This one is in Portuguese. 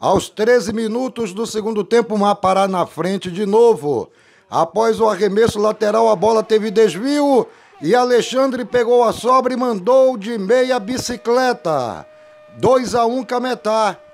Aos 13 minutos do segundo tempo, Mapará na frente de novo. Após o arremesso lateral, a bola teve desvio e Alexandre pegou a sobra e mandou de meia bicicleta. 2 a 1 Cametá.